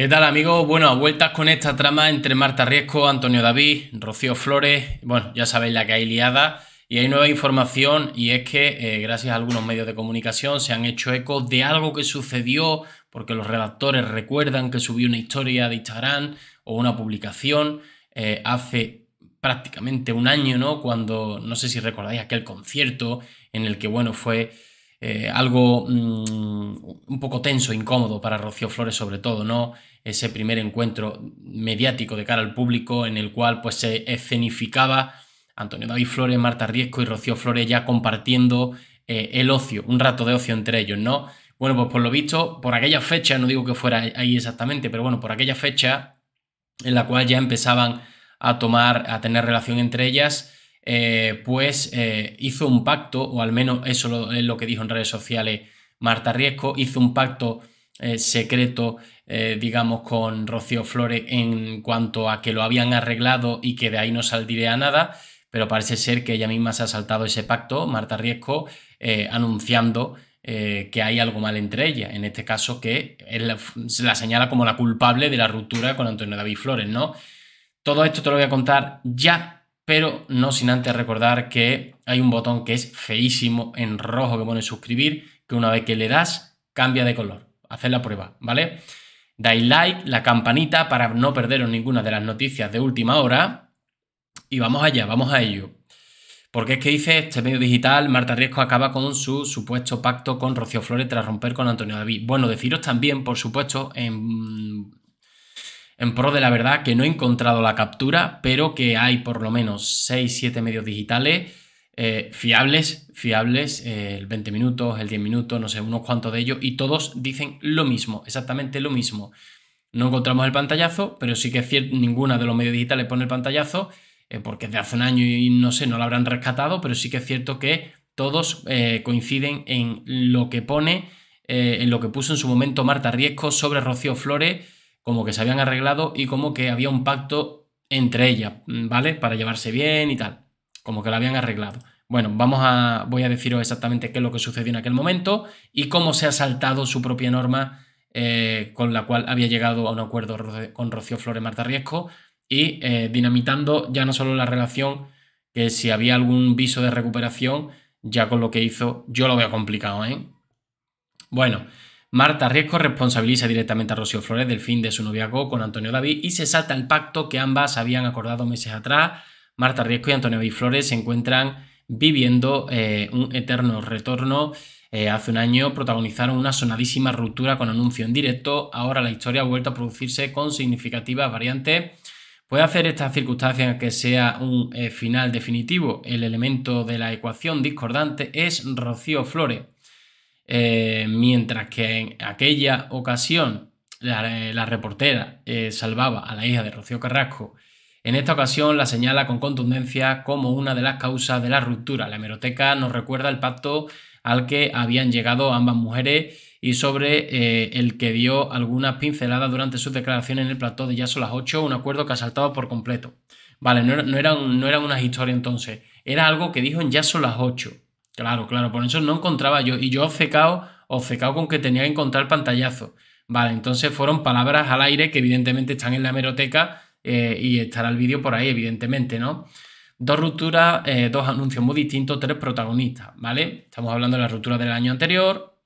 ¿Qué tal amigos? Bueno, vueltas con esta trama entre Marta Riesco, Antonio David, Rocío Flores, bueno, ya sabéis la que hay liada y hay nueva información y es que eh, gracias a algunos medios de comunicación se han hecho eco de algo que sucedió porque los redactores recuerdan que subió una historia de Instagram o una publicación eh, hace prácticamente un año, ¿no? Cuando, no sé si recordáis aquel concierto en el que, bueno, fue... Eh, algo mm, un poco tenso, incómodo para Rocío Flores sobre todo, ¿no? Ese primer encuentro mediático de cara al público en el cual pues se escenificaba Antonio David Flores, Marta Riesco y Rocío Flores ya compartiendo eh, el ocio, un rato de ocio entre ellos, ¿no? Bueno, pues por lo visto, por aquella fecha, no digo que fuera ahí exactamente, pero bueno, por aquella fecha en la cual ya empezaban a tomar, a tener relación entre ellas, eh, pues eh, hizo un pacto, o al menos eso es lo que dijo en redes sociales Marta Riesco, hizo un pacto eh, secreto, digamos, con Rocío Flores en cuanto a que lo habían arreglado y que de ahí no saldría nada, pero parece ser que ella misma se ha saltado ese pacto, Marta Riesco, anunciando que hay algo mal entre ella, en este caso que se la señala como la culpable de la ruptura con Antonio David Flores, ¿no? Todo esto te lo voy a contar ya pero no sin antes recordar que hay un botón que es feísimo en rojo que pone suscribir, que una vez que le das cambia de color. Haced la prueba, ¿vale? Dais like, la campanita para no perderos ninguna de las noticias de última hora y vamos allá, vamos a ello. Porque es que dice este medio digital, Marta Riesco acaba con su supuesto pacto con Rocío Flores tras romper con Antonio David. Bueno, deciros también, por supuesto, en en pro de la verdad que no he encontrado la captura, pero que hay por lo menos 6-7 medios digitales eh, fiables, fiables, eh, el 20 minutos, el 10 minutos, no sé, unos cuantos de ellos, y todos dicen lo mismo, exactamente lo mismo. No encontramos el pantallazo, pero sí que es cierto, ninguna de los medios digitales pone el pantallazo, eh, porque porque de hace un año y no sé, no lo habrán rescatado, pero sí que es cierto que todos coinciden en lo que pone, en lo que puso en su momento Marta Riesco sobre Rocío Flores como que se habían arreglado y como que había un pacto entre ellas, mm, ¿vale? Para llevarse bien y tal, como que la habían arreglado. Bueno, vamos a, voy a deciros exactamente qué es lo que sucedió en aquel momento y cómo se ha saltado su propia norma eh, con la cual había llegado a un acuerdo con Rocío Flores Marta Riesco y eh, dinamitando ya no solo la relación, que si había algún viso de recuperación, ya con lo que hizo, yo lo veo complicado, ¿eh? Bueno, Marta Riesco responsabiliza directamente a Rocío Flores del fin de su noviazgo con Antonio David y se salta el pacto que ambas habían acordado meses atrás. Marta Riesco y Antonio David Flores se encuentran viviendo eh, un eterno retorno. Eh, hace un año protagonizaron una sonadísima ruptura con anuncio en directo. Ahora la historia ha vuelto a producirse con significativas variantes. ¿Puede hacer estas circunstancia que sea un eh, final definitivo? El elemento de la ecuación discordante es Rocío Flores. Eh, mientras que en aquella ocasión la, eh, reportera eh, salvaba a la hija de Rocío Carrasco, en esta ocasión la señala con contundencia como una de las causas de la ruptura. La hemeroteca nos recuerda el pacto al que habían llegado ambas mujeres y sobre el que dio algunas pinceladas durante su declaración en el plató de son las 8, un acuerdo que ha saltado por completo. Vale, no, era, no, historia entonces, era algo que dijo en son las 8. Claro, claro, por eso no encontraba yo. Y yo obcecado, obcecado con que tenía que encontrar pantallazo. Vale, entonces fueron palabras al aire que evidentemente están en la hemeroteca eh, y estará el vídeo por ahí, evidentemente, ¿no? Dos rupturas, eh, dos anuncios muy distintos, tres protagonistas, ¿vale? Estamos hablando de la ruptura del año anterior,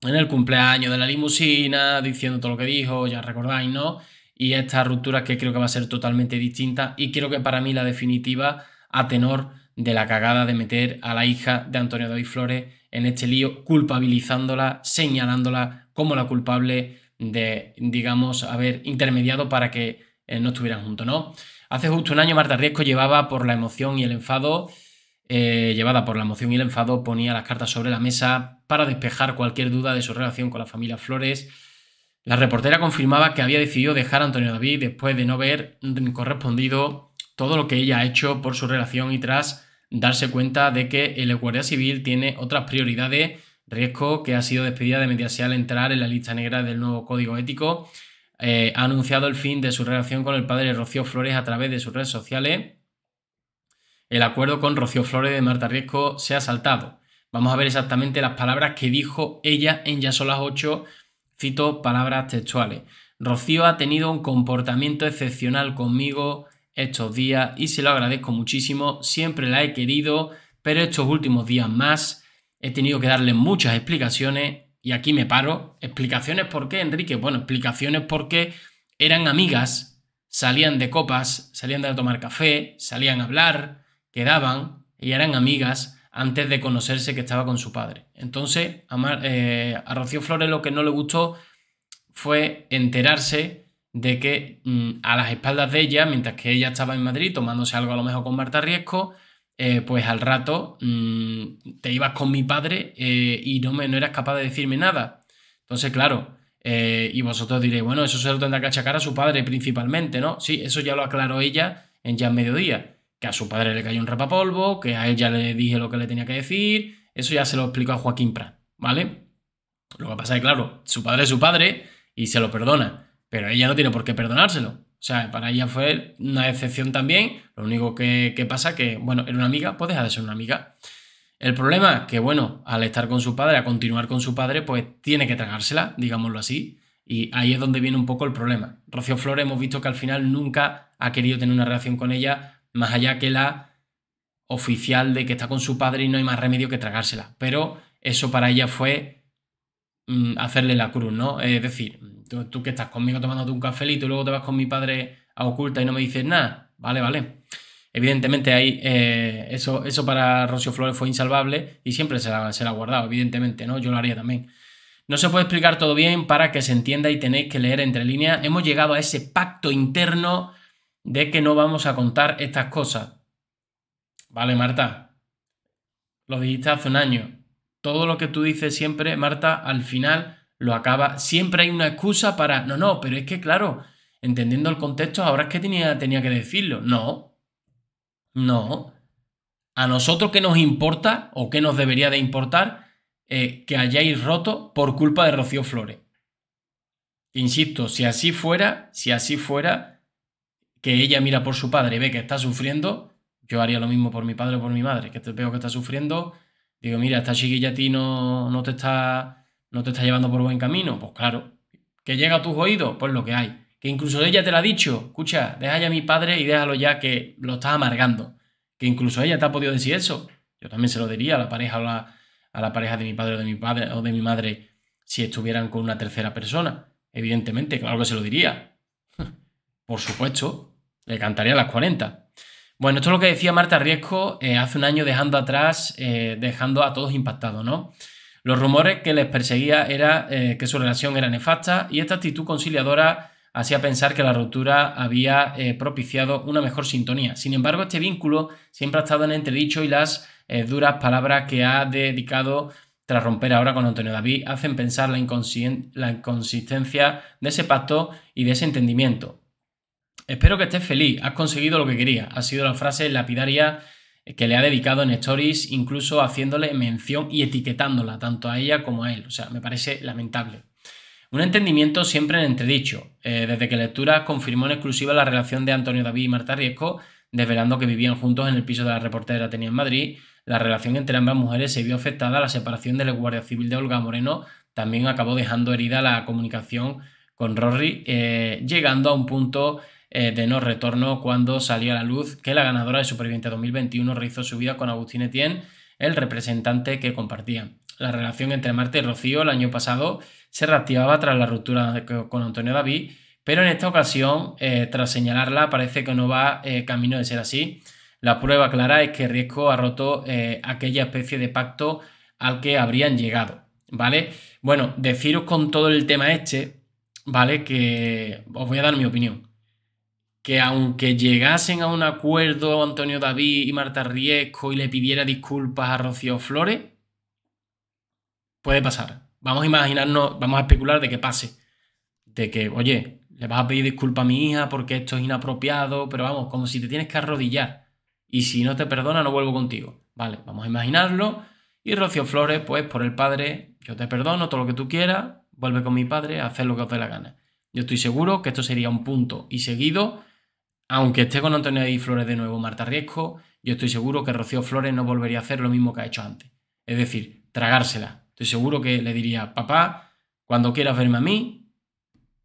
en el cumpleaños de la limusina, diciendo todo lo que dijo, ya recordáis, ¿no? Y esta ruptura que creo que va a ser totalmente distinta y creo que para mí la definitiva a tenor de la cagada de meter a la hija de Antonio David Flores en este lío, culpabilizándola, señalándola como la culpable de, digamos, haber intermediado para que eh, no estuvieran juntos, ¿no? Hace justo un año Marta Riesco llevaba por la emoción y el enfado, eh, llevada por la emoción y el enfado, ponía las cartas sobre la mesa para despejar cualquier duda de su relación con la familia Flores. La reportera confirmaba que había decidido dejar a Antonio David después de no haber correspondido todo lo que ella ha hecho por su relación y tras darse cuenta de que el Guardia Civil tiene otras prioridades, Riesco, que ha sido despedida de Mediaset al entrar en la lista negra del nuevo código ético, eh, ha anunciado el fin de su relación con el padre Rocío Flores a través de sus redes sociales, el acuerdo con Rocío Flores de Marta Riesco se ha saltado. Vamos a ver exactamente las palabras que dijo ella en Ya son las 8, cito palabras textuales. Rocío ha tenido un comportamiento excepcional conmigo, estos días y se lo agradezco muchísimo. Siempre la he querido, pero estos últimos días más he tenido que darle muchas explicaciones y aquí me paro. ¿Explicaciones por qué, Enrique? Bueno, explicaciones porque eran amigas, salían de copas, salían de tomar café, salían a hablar, quedaban y eran amigas antes de conocerse que estaba con su padre. Entonces, a, eh, a Rocío Flores lo que no le gustó fue enterarse de que mm, a las espaldas de ella, mientras que ella estaba en Madrid tomándose algo a lo mejor con Marta Riesco, eh, pues al rato mm, te ibas con mi padre eh, y no, me, eras capaz de decirme nada. Entonces, claro, eh, y vosotros diréis, bueno, eso se lo tendrá que achacar a su padre principalmente, ¿no? Sí, eso ya lo aclaró ella en ya mediodía, que a su padre le cayó un rapapolvo, que a ella le dije lo que le tenía que decir, eso ya se lo explicó a Joaquín Prat, ¿vale? Lo que pasa es que, claro, su padre es su padre y se lo perdona pero ella no tiene por qué perdonárselo. O sea, para ella fue una excepción también. Lo único que, pasa pasa que, bueno, era una amiga, pues deja de ser una amiga. El problema es que, bueno, al estar con su padre, a continuar con su padre, pues tiene que tragársela, digámoslo así. Y ahí es donde viene un poco el problema. Rocío Flores hemos visto que al final nunca ha querido tener una relación con ella, más allá que la oficial de que está con su padre y no hay más remedio que tragársela. Pero eso para ella fue mm, hacerle la cruz, ¿no? Es decir, tú, que estás conmigo tomándote un cafelito y luego te vas con mi padre a oculta y no me dices nada. Vale, vale. Evidentemente, ahí eh, eso, eso para Rocío Flores fue insalvable y siempre se la, ha guardado, evidentemente, ¿no? Yo lo haría también. No se puede explicar todo bien para que se entienda y tenéis que leer entre líneas. Hemos llegado a ese pacto interno de que no vamos a contar estas cosas. Vale, Marta. Lo dijiste hace un año. Todo lo que tú dices siempre, Marta, al final lo acaba. Siempre hay una excusa para. No, no, pero es que, claro, entendiendo el contexto, ahora es que tenía, tenía que decirlo. No. No. A nosotros qué nos importa o qué nos debería de importar eh, que hayáis roto por culpa de Rocío Flores. Insisto, si así fuera, si así fuera, que ella mira por su padre y ve que está sufriendo, yo haría lo mismo por mi padre o por mi madre, que te veo que está sufriendo, digo, mira, esta chiquilla a ti no, no te está no te está llevando por buen camino, pues claro. Que llega a tus oídos, pues lo que hay. Que incluso ella te lo ha dicho, escucha, deja ya a mi padre y déjalo ya que lo estás amargando. Que incluso ella te ha podido decir eso. Yo también se lo diría a la pareja a la pareja de mi padre o de mi padre o de mi madre si estuvieran con una tercera persona. Evidentemente, claro que se lo diría. Por supuesto, le cantaría a las 40. Bueno, esto es lo que decía Marta Riesco eh, hace un año dejando atrás, eh, dejando a todos impactados, ¿no? Los rumores que les perseguía era eh, que su relación era nefasta y esta actitud conciliadora hacía pensar que la ruptura había eh, propiciado una mejor sintonía. Sin embargo, este vínculo siempre ha estado en entredicho y las eh, duras palabras que ha dedicado tras romper ahora con Antonio David hacen pensar la, la inconsistencia de ese pacto y de ese entendimiento. Espero que estés feliz, has conseguido lo que querías, ha sido la frase lapidaria que le ha dedicado en stories, incluso haciéndole mención y etiquetándola tanto a ella como a él. O sea, me parece lamentable. Un entendimiento siempre en entredicho, eh, desde que Lectura confirmó en exclusiva la relación de Antonio David y Marta Riesco, desvelando que vivían juntos en el piso de la reportera tenía en Madrid. La relación entre ambas mujeres se vio afectada, la separación del guardia civil de Olga Moreno también acabó dejando herida la comunicación con Rory, eh, llegando a un punto eh, de no retorno cuando salió a la luz que la ganadora de Superviviente 2021 rehizo su vida con Agustín Etienne, el representante que compartía. La relación entre Marte y Rocío el año pasado se reactivaba tras la ruptura con Antonio David, pero en esta ocasión, eh, tras señalarla, parece que no va eh, camino de ser así. La prueba clara es que Riesco ha roto aquella especie de pacto al que habrían llegado, ¿vale? Bueno, deciros con todo el tema este, ¿vale? Que os voy a dar mi opinión que aunque llegasen a un acuerdo Antonio David y Marta Riesco y le pidiera disculpas a Rocío Flores, puede pasar. Vamos a imaginarnos, vamos a especular de que pase. De que, oye, le vas a pedir disculpas a mi hija porque esto es inapropiado, pero vamos, como si te tienes que arrodillar. Y si no te perdona, no vuelvo contigo. Vale, vamos a imaginarlo. Y Rocío Flores, pues por el padre, yo te perdono todo lo que tú quieras, vuelve con mi padre, hacer lo que os dé la gana. Yo estoy seguro que esto sería un punto y seguido aunque esté con Antonio y Flores de nuevo Marta Riesco, yo estoy seguro que Rocío Flores no volvería a hacer lo mismo que ha hecho antes. Es decir, tragársela. Estoy seguro que le diría, papá, cuando quieras verme a mí,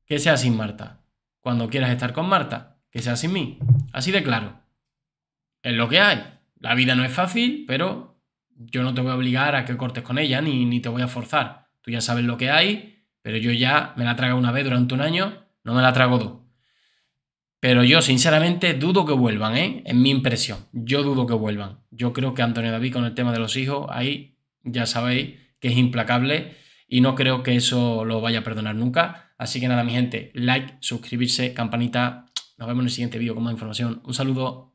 que sea sin Marta. Cuando quieras estar con Marta, que sea sin mí. Así de claro. Es lo que hay. La vida no es fácil, pero yo no te voy a obligar a que cortes con ella, ni, ni te voy a forzar. Tú ya sabes lo que hay, pero yo ya me la trago una vez durante un año, no me la trago dos. Pero yo, sinceramente, dudo que vuelvan, ¿eh? En mi impresión. Yo dudo que vuelvan. Yo creo que Antonio David con el tema de los hijos, ahí ya sabéis que es implacable y no creo que eso lo vaya a perdonar nunca. Así que nada, mi gente, like, suscribirse, campanita. Nos vemos en el siguiente vídeo con más información. Un saludo.